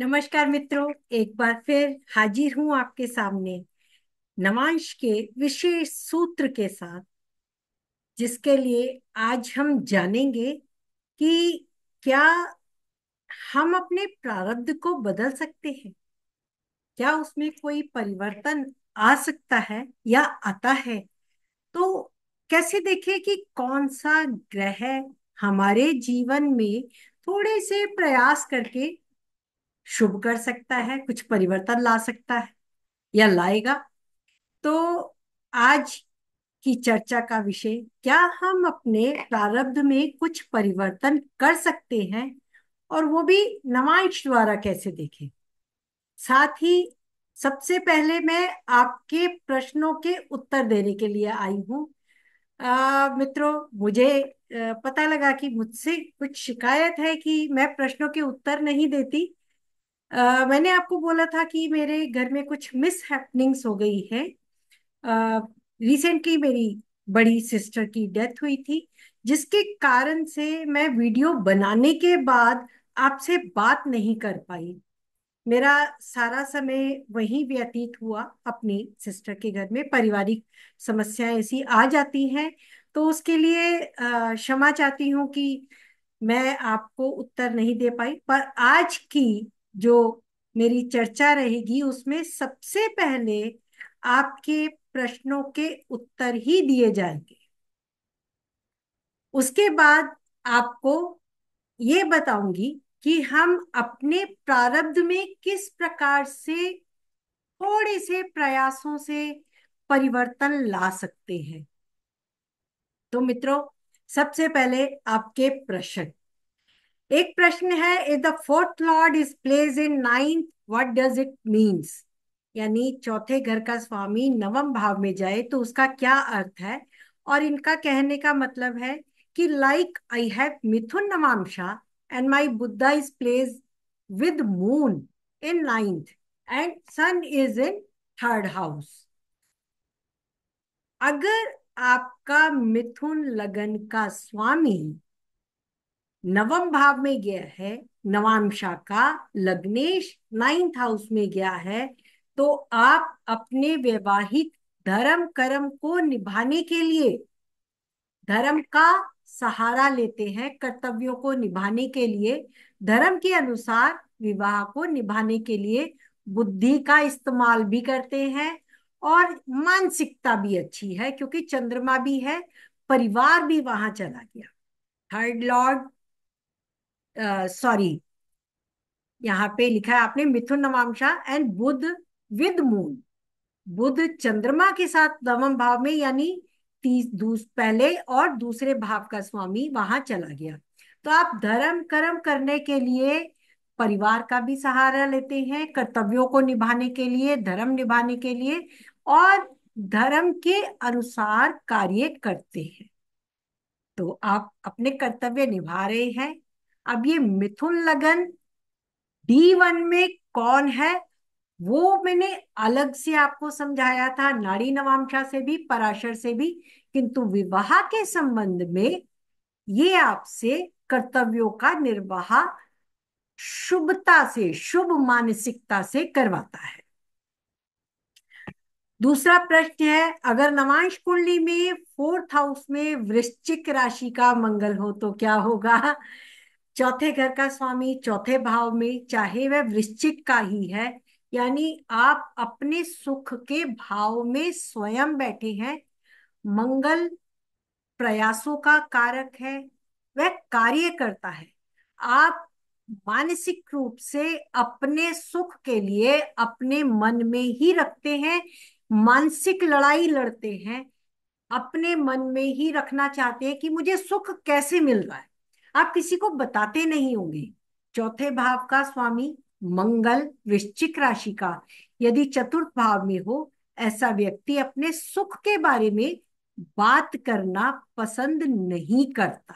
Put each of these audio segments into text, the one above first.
नमस्कार मित्रों एक बार फिर हाजिर हूं आपके सामने नवांश के विशेष सूत्र के साथ जिसके लिए आज हम जानेंगे कि क्या हम अपने प्रारब्ध को बदल सकते हैं क्या उसमें कोई परिवर्तन आ सकता है या आता है तो कैसे देखें कि कौन सा ग्रह हमारे जीवन में थोड़े से प्रयास करके शुभ कर सकता है कुछ परिवर्तन ला सकता है या लाएगा तो आज की चर्चा का विषय क्या हम अपने प्रारब्ध में कुछ परिवर्तन कर सकते हैं और वो भी नवाइश द्वारा कैसे देखें साथ ही सबसे पहले मैं आपके प्रश्नों के उत्तर देने के लिए आई हूँ मित्रों मुझे पता लगा कि मुझसे कुछ शिकायत है कि मैं प्रश्नों के उत्तर नहीं देती अ, मैंने आपको बोला था कि मेरे घर में कुछ मिस हैपनिंग्स हो गई है रिसेंटली मेरी बड़ी सिस्टर की डेथ हुई थी जिसके कारण से मैं वीडियो बनाने के बाद आपसे बात नहीं कर पाई मेरा सारा समय वहीं व्यतीत हुआ अपनी सिस्टर के घर में पारिवारिक समस्याएं ऐसी आ जाती हैं तो उसके लिए अ, क्षमा चाहती हूँ कि मैं आपको उत्तर नहीं दे पाई पर आज की जो मेरी चर्चा रहेगी उसमें सबसे पहले आपके प्रश्नों के उत्तर ही दिए जाएंगे उसके बाद आपको ये बताऊंगी कि हम अपने प्रारब्ध में किस प्रकार से थोड़े से प्रयासों से परिवर्तन ला सकते हैं तो मित्रों सबसे पहले आपके प्रश्न एक प्रश्न है if the fourth lord is place in ninth what does it means यानी चौथे घर का स्वामी नवम भाव में जाए तो उसका क्या अर्थ है और इनका कहने का मतलब है कि like I have Mithun navamsha and my Budha is place with moon in ninth and sun is in third house अगर आपका मिथुन लगन का स्वामी नवम भाव में गया है नवांशा का लग्नेश नाइन्थ हाउस में गया है तो आप अपने वैवाहिक धर्म कर्म को निभाने के लिए धर्म का सहारा लेते हैं कर्तव्यों को निभाने के लिए धर्म के अनुसार विवाह को निभाने के लिए बुद्धि का इस्तेमाल भी करते हैं और मानसिकता भी अच्छी है क्योंकि चंद्रमा भी है परिवार भी वहां चला गया थर्ड लॉर्ड सॉरी यहाँ पे लिखा है आपने Mithun navamsha and Budh with moon Budh चंद्रमा के साथ नवम भाव में यानी तीस पहले और दूसरे भाव का स्वामी वहां चला गया तो आप धर्म कर्म करने के लिए परिवार का भी सहारा लेते हैं कर्तव्यों को निभाने के लिए धर्म निभाने के लिए और धर्म के अनुसार कार्य करते हैं तो आप अपने कर्तव्य निभा रहे हैं अब ये मिथुन लगन डी वन में कौन है वो मैंने अलग से आपको समझाया था नाड़ी नवामशा से भी पराशर से भी किंतु विवाह के संबंध में ये आपसे कर्तव्यों का निर्वाह शुभता से शुभ मानसिकता से करवाता है दूसरा प्रश्न है अगर नवांश कुंडली में फोर्थ हाउस में वृश्चिक राशि का मंगल हो तो क्या होगा चौथे घर का स्वामी चौथे भाव में चाहे वह वृश्चिक का ही है यानी आप अपने सुख के भाव में स्वयं बैठे हैं मंगल प्रयासों का कारक है वह कार्य करता है आप मानसिक रूप से अपने सुख के लिए अपने मन में ही रखते हैं मानसिक लड़ाई लड़ते हैं अपने मन में ही रखना चाहते हैं कि मुझे सुख कैसे मिल रहा है आप किसी को बताते नहीं होंगे चौथे भाव का स्वामी मंगल वृश्चिक राशि का यदि चतुर्थ भाव में हो ऐसा व्यक्ति अपने सुख के बारे में बात करना पसंद नहीं करता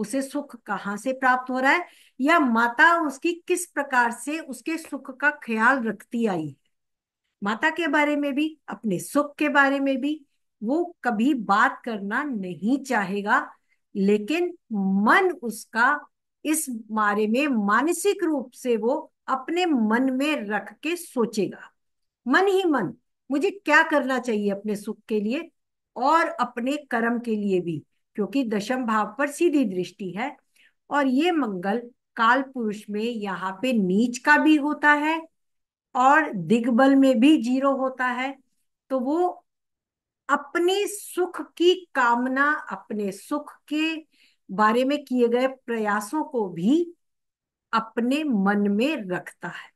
उसे सुख कहाँ से प्राप्त हो रहा है या माता उसकी किस प्रकार से उसके सुख का ख्याल रखती आई है माता के बारे में भी अपने सुख के बारे में भी वो कभी बात करना नहीं चाहेगा लेकिन मन उसका इस बारे में मानसिक रूप से वो अपने मन में रख के सोचेगा मन ही मन मुझे क्या करना चाहिए अपने सुख के लिए और अपने कर्म के लिए भी क्योंकि दशम भाव पर सीधी दृष्टि है और ये मंगल काल पुरुष में यहाँ पे नीच का भी होता है और दिग्बल में भी जीरो होता है तो वो अपने सुख की कामना अपने सुख के बारे में किए गए प्रयासों को भी अपने मन में रखता है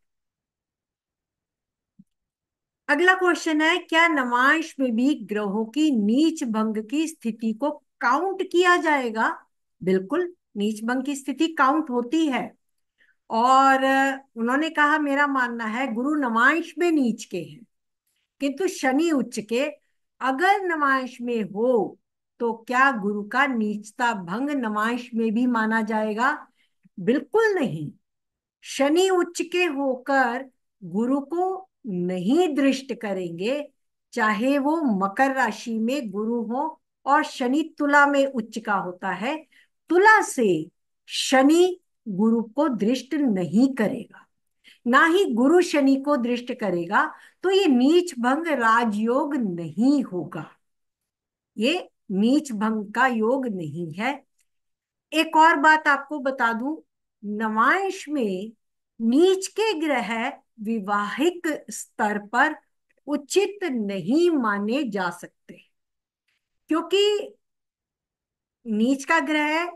अगला क्वेश्चन है क्या नवांश में भी ग्रहों की नीच भंग की स्थिति को काउंट किया जाएगा बिल्कुल नीच भंग की स्थिति काउंट होती है और उन्होंने कहा मेरा मानना है गुरु नवांश में नीच के हैं किंतु शनि उच्च के अगर नवांश में हो तो क्या गुरु का नीचता भंग नवांश में भी माना जाएगा बिल्कुल नहीं शनि उच्च के होकर गुरु को नहीं दृष्ट करेंगे चाहे वो मकर राशि में गुरु हो और शनि तुला में उच्च का होता है तुला से शनि गुरु को दृष्ट नहीं करेगा ना ही गुरु शनि को दृष्ट करेगा तो ये नीच भंग राजयोग नहीं होगा ये नीच भंग का योग नहीं है एक और बात आपको बता दू नवांश में नीच के ग्रह विवाहिक स्तर पर उचित नहीं माने जा सकते क्योंकि नीच का ग्रह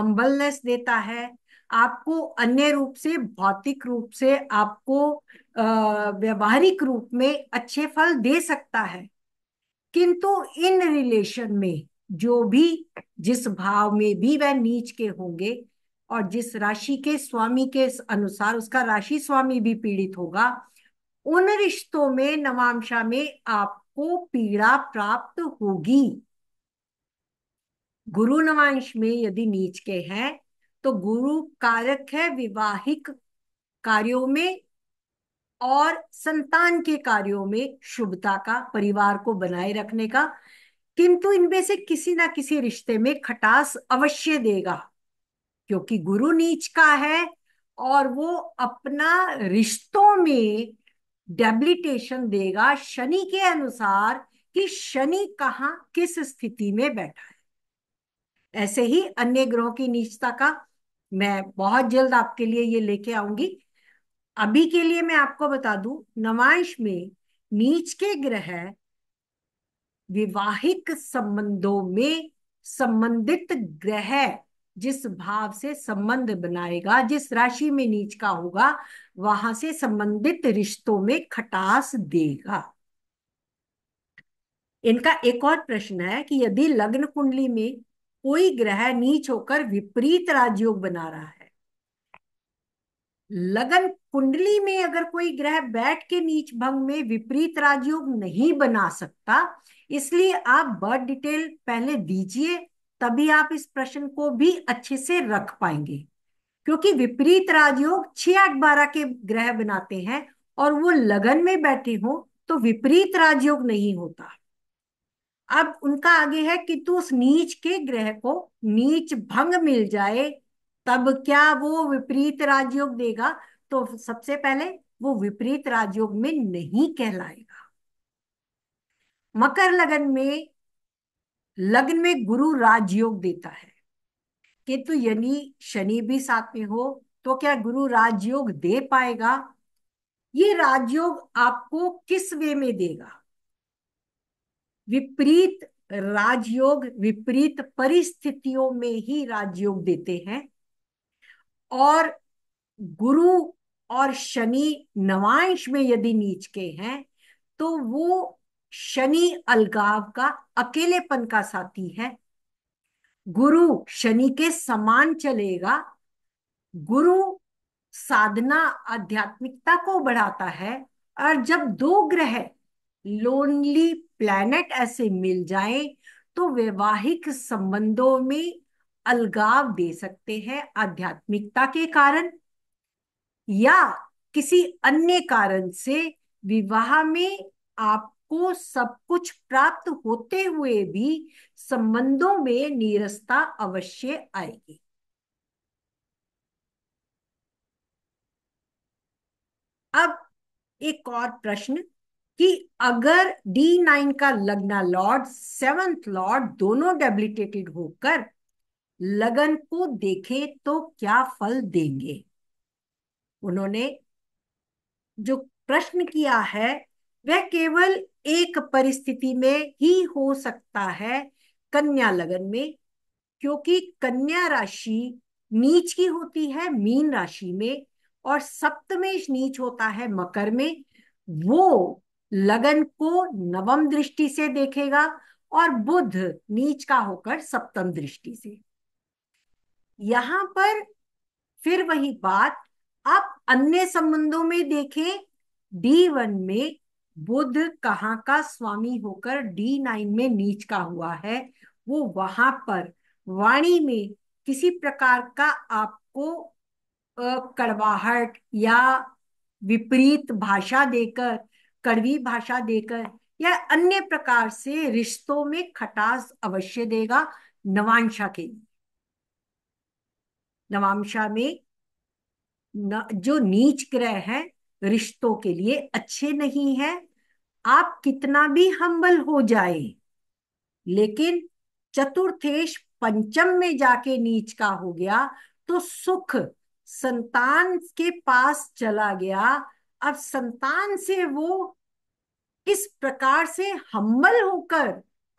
हम्बलनेस देता है आपको अन्य रूप से भौतिक रूप से आपको व्यवहारिक रूप में अच्छे फल दे सकता है किंतु इन रिलेशन में जो भी जिस भाव में भी वह नीच के होंगे और जिस राशि के स्वामी के अनुसार उसका राशि स्वामी भी पीड़ित होगा उन रिश्तों में नवांशा में आपको पीड़ा प्राप्त होगी गुरु नवांश में यदि नीच के हैं तो गुरु कारक है विवाहिक कार्यों में और संतान के कार्यों में शुभता का परिवार को बनाए रखने का किंतु इनमें से किसी ना किसी रिश्ते में खटास अवश्य देगा क्योंकि गुरु नीच का है और वो अपना रिश्तों में डेबिलिटेशन देगा शनि के अनुसार कि शनि कहा किस स्थिति में बैठा है ऐसे ही अन्य ग्रहों की नीचता का मैं बहुत जल्द आपके लिए ये लेके आऊंगी अभी के लिए मैं आपको बता दू नवांश में नीच के ग्रह विवाहिक संबंधों में संबंधित ग्रह जिस भाव से संबंध बनाएगा जिस राशि में नीच का होगा वहां से संबंधित रिश्तों में खटास देगा इनका एक और प्रश्न है कि यदि लग्न कुंडली में कोई ग्रह नीच होकर विपरीत राजयोग बना रहा है लगन कुंडली में अगर कोई ग्रह बैठ के नीच भंग में विपरीत राजयोग नहीं बना सकता इसलिए आप बर्थ डिटेल पहले दीजिए तभी आप इस प्रश्न को भी अच्छे से रख पाएंगे क्योंकि विपरीत राजयोग छह आठ बारह के ग्रह बनाते हैं और वो लगन में बैठे हो तो विपरीत राजयोग नहीं होता अब उनका आगे है कि तू उस नीच के ग्रह को नीच भंग मिल जाए तब क्या वो विपरीत राजयोग देगा तो सबसे पहले वो विपरीत राजयोग में नहीं कहलाएगा मकर लगन में लग्न में गुरु राजयोग देता है किंतु यदि शनि भी साथ में हो तो क्या गुरु राजयोग दे पाएगा ये राजयोग आपको किस वे में देगा विपरीत राजयोग विपरीत परिस्थितियों में ही राजयोग देते हैं और गुरु और शनि नवांश में यदि नीच के हैं तो वो शनि अलगाव का अकेलेपन का साथी है गुरु शनि के समान चलेगा गुरु साधना आध्यात्मिकता को बढ़ाता है और जब दो ग्रह लोनली प्लैनेट ऐसे मिल जाए तो वैवाहिक संबंधों में अलगाव दे सकते हैं आध्यात्मिकता के कारण या किसी अन्य कारण से विवाह में आपको सब कुछ प्राप्त होते हुए भी संबंधों में नीरसता अवश्य आएगी अब एक और प्रश्न कि अगर डी नाइन का लग्ना लॉर्ड सेवंथ लॉर्ड दोनों डेबिलिटेटेड होकर लगन को देखे तो क्या फल देंगे उन्होंने जो प्रश्न किया है वह केवल एक परिस्थिति में ही हो सकता है कन्या लगन में क्योंकि कन्या राशि नीच की होती है मीन राशि में और सप्तमेश नीच होता है मकर में वो लगन को नवम दृष्टि से देखेगा और बुध नीच का होकर सप्तम दृष्टि से यहां पर फिर वही बात आप अन्य संबंधों में देखें डी वन में बुद्ध कहाँ का स्वामी होकर डी नाइन में नीच का हुआ है वो वहां पर वाणी में किसी प्रकार का आपको कड़वाहट या विपरीत भाषा देकर कड़वी भाषा देकर या अन्य प्रकार से रिश्तों में खटास अवश्य देगा नवांशा के लिए नवामशा में न, जो नीच ग्रह है रिश्तों के लिए अच्छे नहीं है आप कितना भी हम्बल हो जाए लेकिन चतुर्थेश पंचम में जाके नीच का हो गया तो सुख संतान के पास चला गया अब संतान से वो इस प्रकार से हम्बल होकर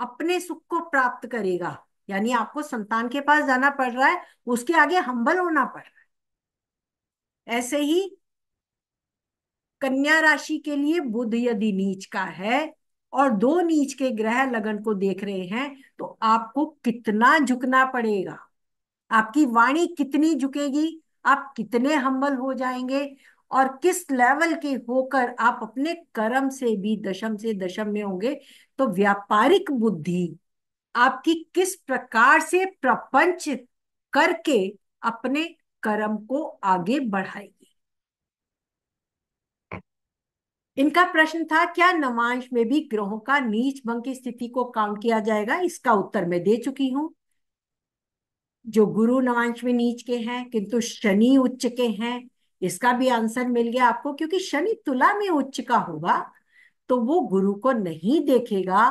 अपने सुख को प्राप्त करेगा यानी आपको संतान के पास जाना पड़ रहा है उसके आगे हम्बल होना पड़ रहा है ऐसे ही कन्या राशि के लिए बुध यदि नीच का है और दो नीच के ग्रह लगन को देख रहे हैं तो आपको कितना झुकना पड़ेगा आपकी वाणी कितनी झुकेगी आप कितने हम्बल हो जाएंगे और किस लेवल के होकर आप अपने कर्म से भी दशम से दशम में होंगे तो व्यापारिक बुद्धि आपकी किस प्रकार से प्रपंच करके अपने कर्म को आगे बढ़ाएगी इनका प्रश्न था क्या नवांश में भी ग्रहों का नीच भंग की स्थिति को काउंट किया जाएगा इसका उत्तर मैं दे चुकी हूं जो गुरु नवांश में नीच के हैं किंतु शनि उच्च के हैं इसका भी आंसर मिल गया आपको क्योंकि शनि तुला में उच्च का होगा तो वो गुरु को नहीं देखेगा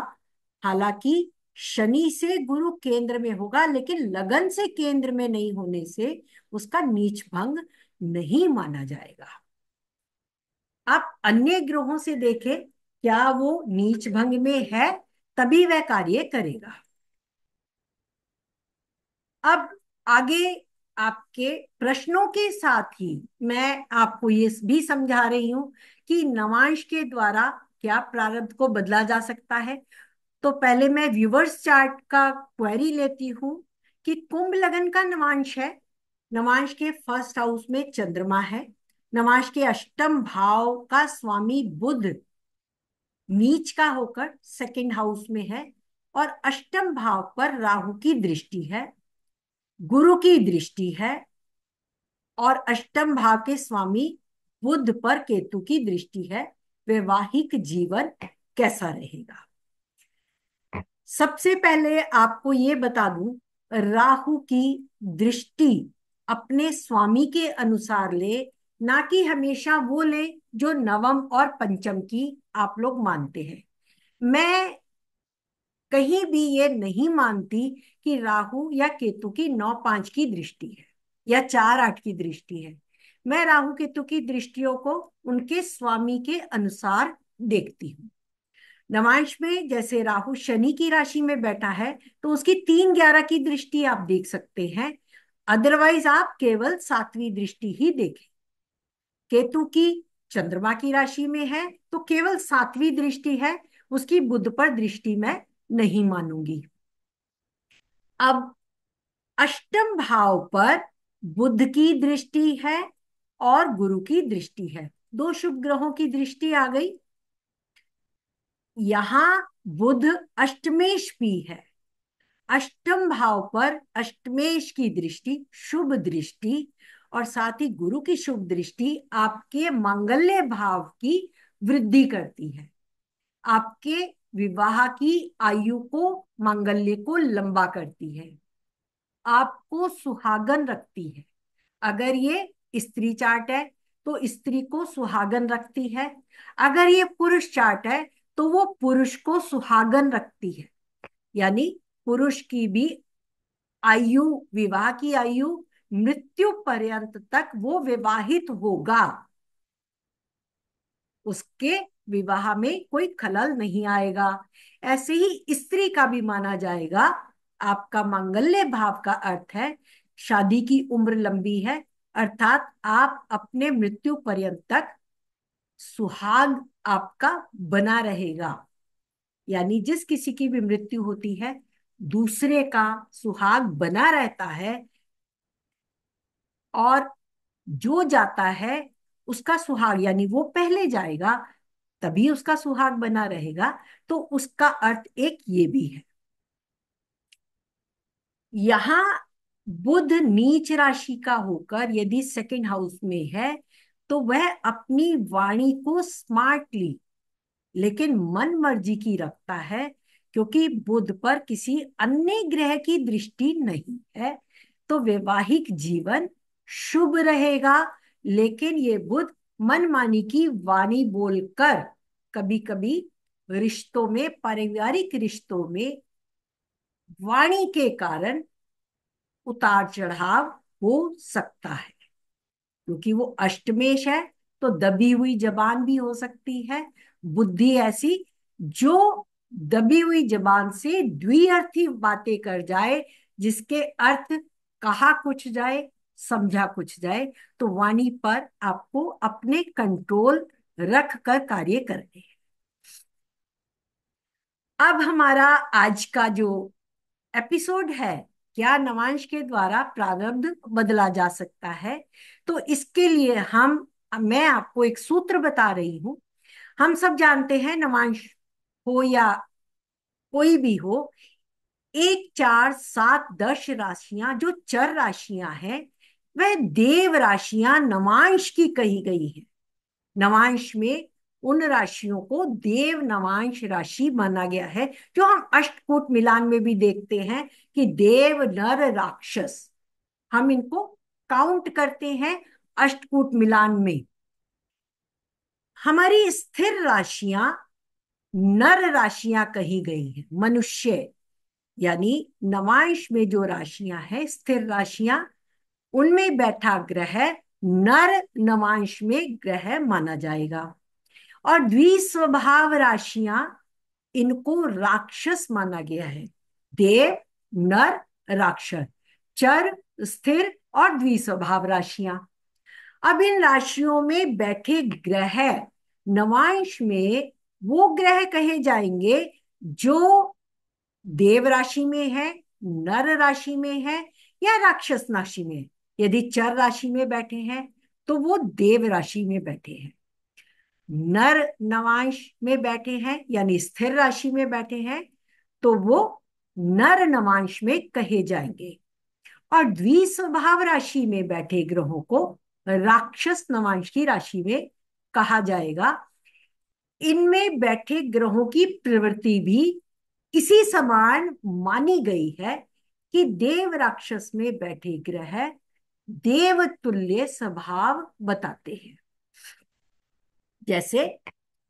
हालांकि शनि से गुरु केंद्र में होगा लेकिन लगन से केंद्र में नहीं होने से उसका नीच भंग नहीं माना जाएगा आप अन्य ग्रहों से देखें क्या वो नीच भंग में है तभी वह कार्य करेगा अब आगे आपके प्रश्नों के साथ ही मैं आपको ये भी समझा रही हूं कि नवांश के द्वारा क्या प्रारब्ध को बदला जा सकता है तो पहले मैं व्यूवर्स चार्ट का क्वेरी लेती हूँ कि कुंभ लगन का नवांश है नवांश के फर्स्ट हाउस में चंद्रमा है नवांश के अष्टम भाव का स्वामी बुद्ध नीच का होकर सेकंड हाउस में है और अष्टम भाव पर राहु की दृष्टि है गुरु की दृष्टि है और अष्टम भाव के स्वामी बुद्ध पर केतु की दृष्टि है वैवाहिक जीवन कैसा रहेगा सबसे पहले आपको ये बता दूं राहु की दृष्टि अपने स्वामी के अनुसार ले ना कि हमेशा वो ले जो नवम और पंचम की आप लोग मानते हैं मैं कहीं भी ये नहीं मानती कि राहु या केतु की नौ पांच की दृष्टि है या चार आठ की दृष्टि है मैं राहु केतु की दृष्टियों को उनके स्वामी के अनुसार देखती हूँ नमाइश में जैसे राहु शनि की राशि में बैठा है तो उसकी तीन ग्यारह की दृष्टि आप देख सकते हैं अदरवाइज आप केवल सातवीं दृष्टि ही देखें केतु की चंद्रमा की राशि में है तो केवल सातवीं दृष्टि है उसकी बुद्ध पर दृष्टि मैं नहीं मानूंगी अब अष्टम भाव पर बुद्ध की दृष्टि है और गुरु की दृष्टि है दो शुभ ग्रहों की दृष्टि आ गई यहाँ बुध अष्टमेश भी है अष्टम भाव पर अष्टमेश की दृष्टि शुभ दृष्टि और साथ ही गुरु की शुभ दृष्टि आपके मंगल्य भाव की वृद्धि करती है आपके विवाह की आयु को मंगल्य को लंबा करती है आपको सुहागन रखती है अगर ये स्त्री चार्ट है तो स्त्री को सुहागन रखती है अगर ये पुरुष चार्ट है तो वो पुरुष को सुहागन रखती है यानी पुरुष की भी आयु विवाह की आयु मृत्यु पर्यंत तक वो विवाहित होगा उसके विवाह में कोई खलल नहीं आएगा ऐसे ही स्त्री का भी माना जाएगा आपका मांगल्य भाव का अर्थ है शादी की उम्र लंबी है अर्थात आप अपने मृत्यु पर्यंत तक सुहाग आपका बना रहेगा यानी जिस किसी की भी मृत्यु होती है दूसरे का सुहाग बना रहता है और जो जाता है उसका सुहाग यानी वो पहले जाएगा तभी उसका सुहाग बना रहेगा तो उसका अर्थ एक ये भी है यहां बुध नीच राशि का होकर यदि सेकंड हाउस में है तो वह अपनी वाणी को स्मार्टली लेकिन मन मर्जी की रखता है क्योंकि बुद्ध पर किसी अन्य ग्रह की दृष्टि नहीं है तो वैवाहिक जीवन शुभ रहेगा लेकिन ये बुद्ध मनमानी की वाणी बोलकर कभी कभी रिश्तों में पारिवारिक रिश्तों में वाणी के कारण उतार चढ़ाव हो सकता है क्योंकि वो अष्टमेश है तो दबी हुई जबान भी हो सकती है बुद्धि ऐसी जो दबी हुई जबान से द्विअर्थी बातें कर जाए जिसके अर्थ कहा कुछ जाए समझा कुछ जाए तो वाणी पर आपको अपने कंट्रोल रख कर कार्य करने हैं अब हमारा आज का जो एपिसोड है क्या नवांश के द्वारा प्रारब्ध बदला जा सकता है तो इसके लिए हम मैं आपको एक सूत्र बता रही हूं हम सब जानते हैं नवांश हो या कोई भी हो एक चार सात दस राशियां जो चर राशियां हैं वह देव राशियां नवांश की कही गई है नवांश में उन राशियों को देव नवांश राशि माना गया है जो हम अष्टकूट मिलान में भी देखते हैं कि देव नर राक्षस हम इनको काउंट करते हैं अष्टकूट मिलान में हमारी स्थिर राशियां नर राशियां कही गई हैं मनुष्य यानी नवांश में जो राशियां हैं स्थिर राशियां उनमें बैठा ग्रह नर नवांश में ग्रह माना जाएगा और द्विस्वभाव राशियां इनको राक्षस माना गया है देव नर राक्षस चर स्थिर और द्विस्वभाव राशियां अब इन राशियों में बैठे ग्रह नवांश में वो ग्रह कहे जाएंगे जो देव राशि में है नर राशि में है या राक्षस राशि में यदि चर राशि में बैठे हैं तो वो देव राशि में बैठे हैं नर नवांश में बैठे हैं यानी स्थिर राशि में बैठे हैं तो वो नर नवांश में कहे जाएंगे और द्विस्वभाव राशि में बैठे ग्रहों को राक्षस नवांश की राशि में कहा जाएगा इनमें बैठे ग्रहों की प्रवृत्ति भी इसी समान मानी गई है कि देव राक्षस में बैठे ग्रह देव तुल्य स्वभाव बताते हैं जैसे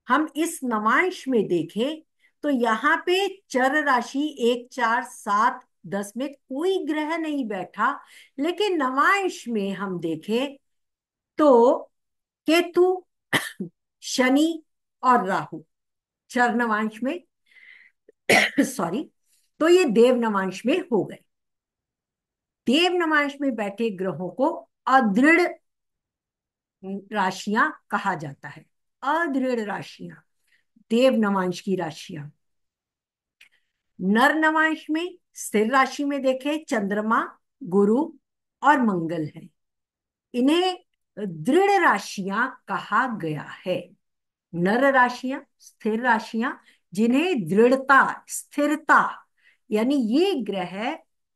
हम इस नवांश में देखें तो यहाँ पे चर राशि एक चार सात दस में कोई ग्रह नहीं बैठा लेकिन नवांश में हम देखें तो केतु शनि और राहु चर नवांश में सॉरी तो ये देव नवांश में हो गए देव नवांश में बैठे ग्रहों को अदृढ़ राशियां कहा जाता है अदृढ़ राशियां देव नवांश की राशियां नर नवांश में स्थिर राशि में देखे चंद्रमा गुरु और मंगल है इन्हें दृढ़ राशियां कहा गया है नर राशियां स्थिर राशियां जिन्हें दृढ़ता स्थिरता यानी ये ग्रह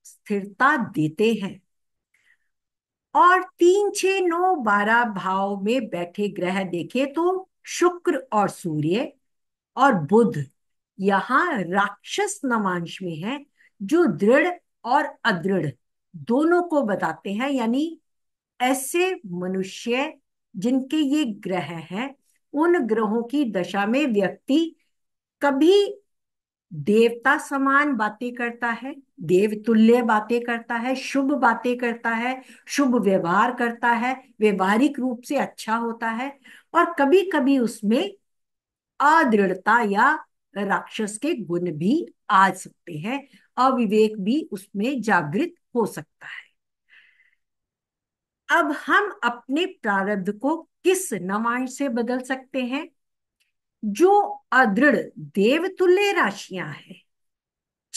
स्थिरता देते हैं और तीन छ नौ बारह भाव में बैठे ग्रह देखे तो शुक्र और सूर्य और बुध यहाँ राक्षस नमांश में है जो दृढ़ और अदृढ़ दोनों को बताते हैं यानी ऐसे मनुष्य जिनके ये ग्रह हैं उन ग्रहों की दशा में व्यक्ति कभी देवता समान बातें करता है देवतुल्य बातें करता है शुभ बातें करता है शुभ व्यवहार करता है व्यवहारिक रूप से अच्छा होता है और कभी कभी उसमें अदृढ़ता या राक्षस के गुण भी आ सकते हैं अविवेक भी उसमें जागृत हो सकता है अब हम अपने प्रारब्ध को किस नवांश से बदल सकते हैं जो अदृढ़ देवतुल्य राशियां हैं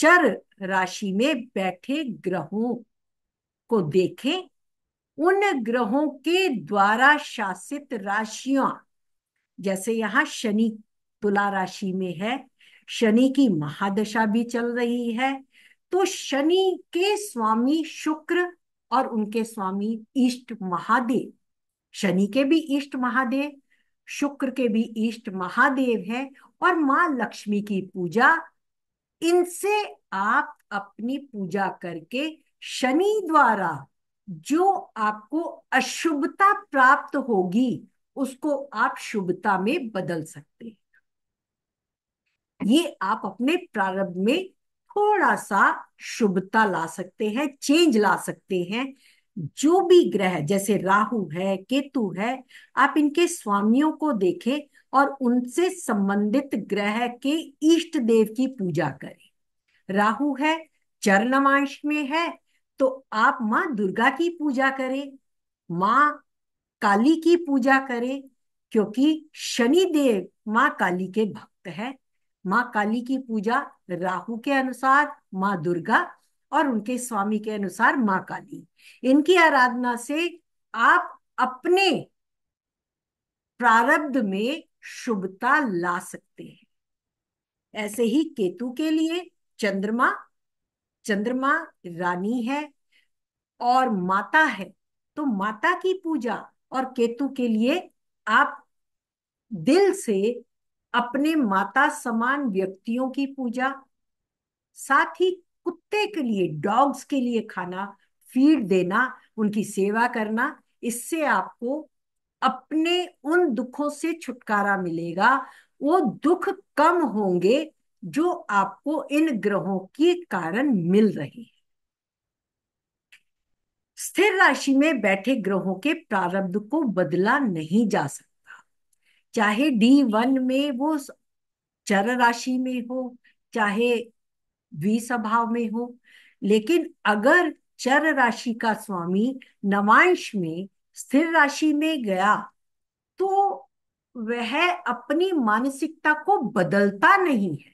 चर राशि में बैठे ग्रहों को देखें उन ग्रहों के द्वारा शासित राशियां जैसे यहाँ शनि तुला राशि में है शनि की महादशा भी चल रही है तो शनि के स्वामी शुक्र और उनके स्वामी इष्ट महादेव शनि के भी इष्ट महादेव शुक्र के भी इष्ट महादेव है और माँ लक्ष्मी की पूजा इनसे आप अपनी पूजा करके शनि द्वारा जो आपको अशुभता प्राप्त होगी उसको आप शुभता में बदल सकते हैं ये आप अपने प्रारब्ध में थोड़ा सा शुभता ला सकते हैं चेंज ला सकते हैं जो भी ग्रह जैसे राहु है केतु है आप इनके स्वामियों को देखें और उनसे संबंधित ग्रह के इष्ट देव की पूजा करें राहु है चरणवंश में है तो आप माँ दुर्गा की पूजा करें माँ काली की पूजा करें क्योंकि शनि देव माँ काली के भक्त है माँ काली की पूजा राहु के अनुसार माँ दुर्गा और उनके स्वामी के अनुसार माँ काली इनकी आराधना से आप अपने प्रारब्ध में शुभता ला सकते हैं ऐसे ही केतु के लिए चंद्रमा चंद्रमा रानी है और माता है तो माता की पूजा और केतु के लिए आप दिल से अपने माता समान व्यक्तियों की पूजा साथ ही कुत्ते के लिए डॉग्स के लिए खाना फीड देना उनकी सेवा करना इससे आपको अपने उन दुखों से छुटकारा मिलेगा वो दुख कम होंगे जो आपको इन ग्रहों के कारण मिल रहे हैं स्थिर राशि में बैठे ग्रहों के प्रारब्ध को बदला नहीं जा सकता चाहे डी वन में वो चर राशि में हो चाहे स्वभाव में हो लेकिन अगर चर राशि का स्वामी नवांश में स्थिर राशि में गया तो वह अपनी मानसिकता को बदलता नहीं है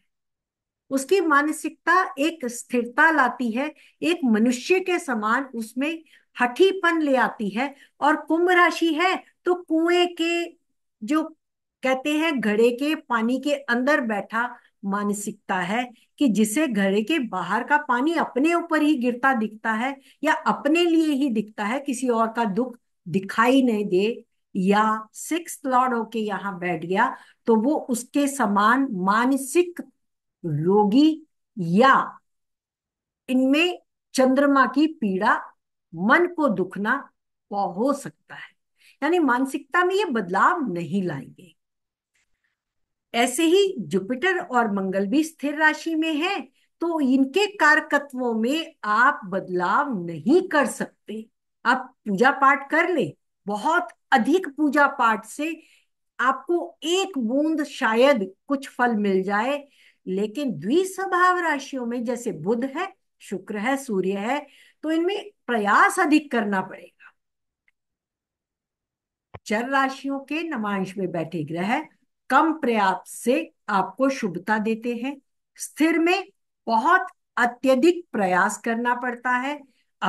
उसकी मानसिकता एक स्थिरता लाती है एक मनुष्य के समान उसमें हठीपन ले आती है और कुंभ राशि है तो कुएं के जो कहते हैं घड़े के पानी के अंदर बैठा मानसिकता है कि जिसे घड़े के बाहर का पानी अपने ऊपर ही गिरता दिखता है या अपने लिए ही दिखता है किसी और का दुख दिखाई नहीं दे या सिक्स लॉर्ड होके यहाँ बैठ गया तो वो उसके समान मानसिक रोगी या इनमें चंद्रमा की पीड़ा मन को दुखना हो सकता है यानी मानसिकता में ये बदलाव नहीं लाएंगे ऐसे ही जुपिटर और मंगल भी स्थिर राशि में है तो इनके कारकत्वों में आप बदलाव नहीं कर सकते आप पूजा पाठ कर ले बहुत अधिक पूजा पाठ से आपको एक बूंद शायद कुछ फल मिल जाए लेकिन द्विस्वभाव राशियों में जैसे बुध है शुक्र है सूर्य है तो इनमें प्रयास अधिक करना पड़ेगा चर राशियों के नमांश में बैठे ग्रह कम प्रयास से आपको शुभता देते हैं स्थिर में बहुत अत्यधिक प्रयास करना पड़ता है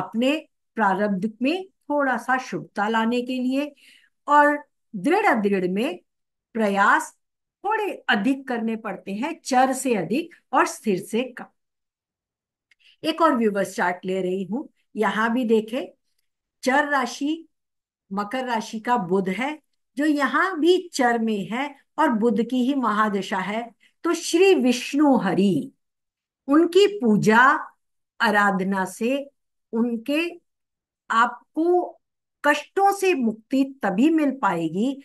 अपने प्रारब्ध में थोड़ा सा शुभता लाने के लिए और दृढ़ दृढ़ में प्रयास थोड़े अधिक करने पड़ते हैं चर से अधिक और स्थिर से कम एक और व्यूवर्स चार्ट ले रही हूं यहां भी देखें चर राशि मकर राशि का बुध है जो यहां भी चर में है और बुध की ही महादशा है तो श्री विष्णु हरि उनकी पूजा आराधना से उनके आपको कष्टों से मुक्ति तभी मिल पाएगी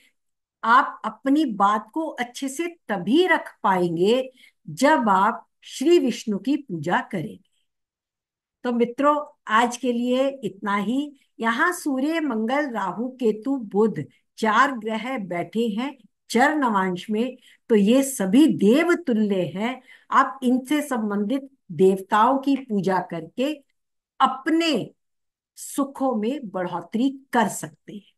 आप अपनी बात को अच्छे से तभी रख पाएंगे जब आप श्री विष्णु की पूजा करेंगे तो मित्रों आज के लिए इतना ही यहाँ सूर्य मंगल राहु केतु बुध चार ग्रह बैठे हैं चर नवांश में तो ये सभी देव तुल्य हैं आप इनसे संबंधित देवताओं की पूजा करके अपने सुखों में बढ़ोतरी कर सकते हैं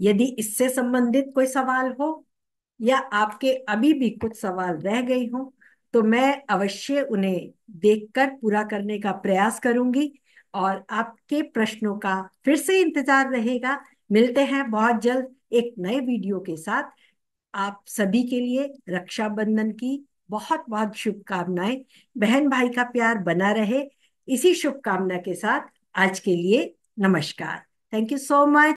यदि इससे संबंधित कोई सवाल हो या आपके अभी भी कुछ सवाल रह गए हो तो मैं अवश्य उन्हें देखकर पूरा करने का प्रयास करूंगी और आपके प्रश्नों का फिर से इंतजार रहेगा मिलते हैं बहुत जल्द एक नए वीडियो के साथ आप सभी के लिए रक्षाबंधन की बहुत बहुत शुभकामनाएं बहन भाई का प्यार बना रहे इसी शुभकामना के साथ आज के लिए नमस्कार थैंक यू सो मच